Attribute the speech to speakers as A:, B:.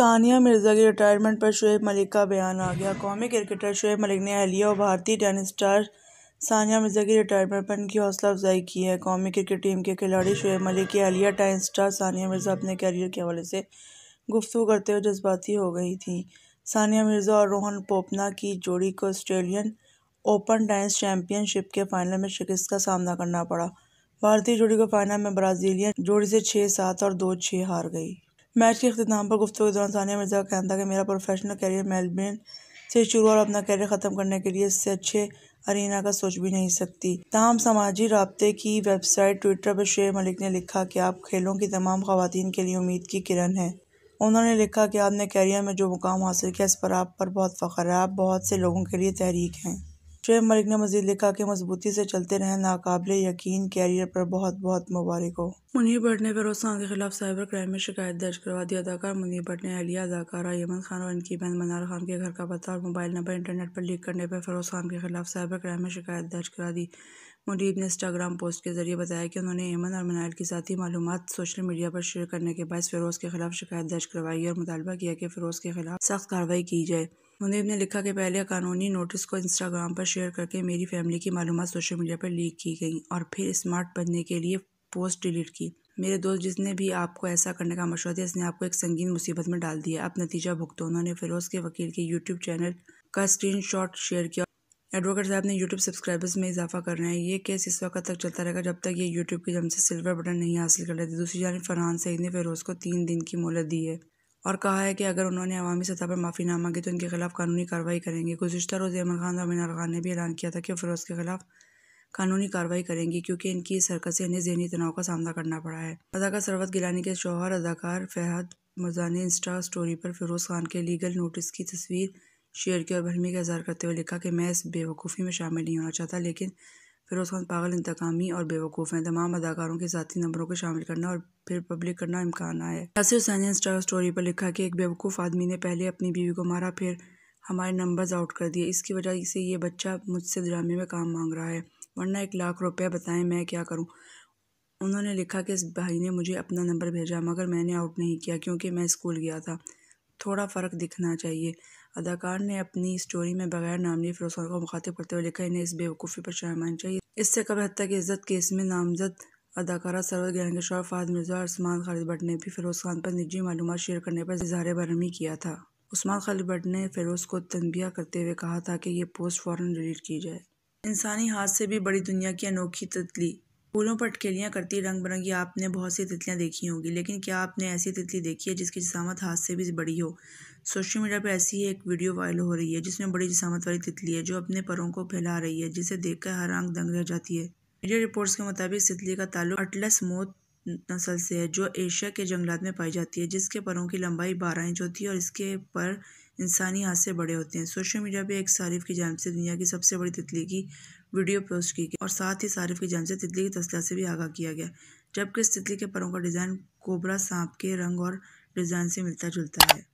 A: सानिया मिर्जा की रिटायरमेंट पर शुएब मलिक का बयान आ गया कौमी क्रिकेटर शुएब मलिक ने अहलिया और भारतीय टेनिस स्टार सानिया मिर्जा की रिटायरमेंट पर इनकी हौसला अफजाई की है कौमी क्रिकेट टीम के खिलाड़ी शुएब मलिक की अहलिया टेनिस स्टार सानिया मिर्जा अपने कैरियर के हवाले से गुफ्तु करते हुए जज्बाती हो गई थी सानिया मिर्जा और रोहन पोपना की जोड़ी को ऑस्ट्रेलियन ओपन टेनिस चैम्पियनशिप के फाइनल में शिकस्त का सामना करना पड़ा भारतीय जोड़ी को फाइनल में ब्राज़ीलियन जोड़ी से छः सात और दो छः हार गई मैच के अख्ताम पर गुफ्तु के दौरान सानिया मिर्ज़ा का कहना था कि मेरा प्रोफेशनल कैरियर मेलबर्न से शुरू और अपना कैरियर ख़त्म करने के लिए इससे अच्छे अरीना का सोच भी नहीं सकती तमाम समाजी रबते की वेबसाइट ट्विटर पर शेर मलिक ने लिखा कि आप खेलों की तमाम खुवान के लिए उम्मीद की किरण हैं उन्होंने लिखा कि आपने कैरियर में जो मुकाम हासिल किया इस पर आप पर बहुत फ़ख्र है आप बहुत से लोगों के लिए तहरीक हैं शुएब मलिक ने मजीद लिखा कि मजबूती से चलते रहें नाकाबिले यकीन कैरियर पर बहुत बहुत मुबारक हो मुनीर भट्ट ने फिरोज खान के खिलाफ साइबर क्राइम में शिकायत दर्ज करवा दी अदाकार मुनीर भट्ट ने अलिया अदाकारा यमन खान और इनकी बहन मनार खान के घर का पता और मोबाइल नंबर इंटरनेट पर लीक करने पर फिरोज खान के खिलाफ साइबर क्राइम में शिकायत दर्ज करा दी मुनीब ने इंस्टाग्राम पोस्ट के जरिए बताया कि उन्होंने यमन और मनाइल की साथी मालूम सोशल मीडिया पर शेयर करने के बाद फिरोज के खिलाफ शिकायत दर्ज करवाई और मुतालबा किया कि फिरोज के खिलाफ सख्त कार्रवाई की जाए मुनीब ने लिखा कि पहले कानूनी नोटिस को इंस्टाग्राम पर शेयर करके मेरी फैमिली की मालूम सोशल मीडिया पर लीक की गई और फिर स्मार्ट बनने के लिए पोस्ट डिलीट की मेरे दोस्त जिसने भी आपको ऐसा करने का मशवरा दिया इसने आपको एक संगीन मुसीबत में डाल दिया अब नतीजा भुगतो उन्होंने फिरोज के वकील के यूट्यूब चैनल का स्क्रीन शेयर किया एडवोकेट साहब ने यूट्यूब सब्सक्राइबर्स में इजाफा कर रहे हैं ये केस इस वक्त तक चलता रहेगा जब तक ये यूट्यूब की जम से सिल्वर बटन नहीं हासिल कर लेते दूसरी जानी फरहान सईद ने फिरोज को तीन दिन की मोहलत दी है और कहा है कि अगर उन्होंने अवामी सतह पर माफ़ी ना मांगी तो उनके खिलाफ कानूनी कार्रवाई करेंगे गुजशत रोज़ अमर खान और मीनार खान ने भी ऐलान किया था कि फ़िरोज़ के खिलाफ कानूनी कार्रवाई करेंगी क्योंकि इनकी इस हरकत से इन्हें जहनी तनाव का सामना करना पड़ा है अदाकार सरवत गिलानी के शोहर अदाकार फहद मिर्जा ने इंस्टा स्टोरी पर फिरोज़ खान के लीगल नोटिस की तस्वीर शेयर की और भरमी का इजहार करते हुए लिखा कि मैं इस बेवकूफ़ी में शामिल नहीं होना चाहता लेकिन फिरोज़ खान पागल इंतकामी और बेवकूफ़ हैं तमाम अदाकारों के ज़ाती नंबरों को शामिल करना और फिर पब्लिक करना इम्कान है यासिर हुसैन स्टार स्टोरी पर लिखा कि एक बेवकूफ़ आदमी ने पहले अपनी बीवी को मारा फिर हमारे नंबर्स आउट कर दिए इसकी वजह से ये बच्चा मुझसे ड्रामे में काम मांग रहा है वरना एक लाख रुपया बताएं मैं क्या करूं उन्होंने लिखा कि इस भाई ने मुझे अपना नंबर भेजा मगर मैंने आउट नहीं किया क्योंकि मैं स्कूल गया था थोड़ा फ़र्क दिखना चाहिए अदाकार ने अपनी स्टोरी में बगैर नामली फिर को मुखातिब करते हुए लिखा इन्हें इस बेवकूफ़ी पर शर्माना चाहिए इससे कब हद तक इज़्ज़त केस में नामजद अदाकारा सरोज गैंग के मिर्जा और उस्मान खालिद भट्ट ने भी फ़िरोज़ खान पर निजी मालूम शेयर करने पर इजहार बरहमी किया था उस्मान खालिद भट्ट ने फ़िरोज़ को तनबिया करते हुए कहा था कि ये पोस्ट फ़ौर डिलीट की जाए इंसानी हाथ से भी बड़ी दुनिया की अनोखी तितली फूलों पर अटकेलियाँ करती रंग बिरंगी आपने बहुत सी तितलियाँ देखी होंगी लेकिन क्या आपने ऐसी तितली देखी है जिसकी जिसामत हाथ से भी बड़ी हो सोशल मीडिया पर ऐसी ही एक वीडियो वायरल हो रही है जिसमें बड़ी जिसामत वाली तितली है जो अपने परों को फैला रही है जिसे देखकर हर आंख दंग रह जाती है मीडिया रिपोर्ट्स के मुताबिक तितली का ताल्लुक अटलस मोत नस्ल से है जो एशिया के जंगलात में पाई जाती है जिसके परों की लंबाई बारह इंच होती है और इसके पर इंसानी हाथ से बड़े होते हैं सोशल मीडिया पे एक सारिफ की जानब से दुनिया की सबसे बड़ी तितली की वीडियो पोस्ट की गई और साथ ही सारिफ की जानब से तितली की तस्ला से भी आगाह किया गया जबकि इस तितली के परों का डिज़ाइन कोबरा सांप के रंग और डिज़ाइन से मिलता जुलता है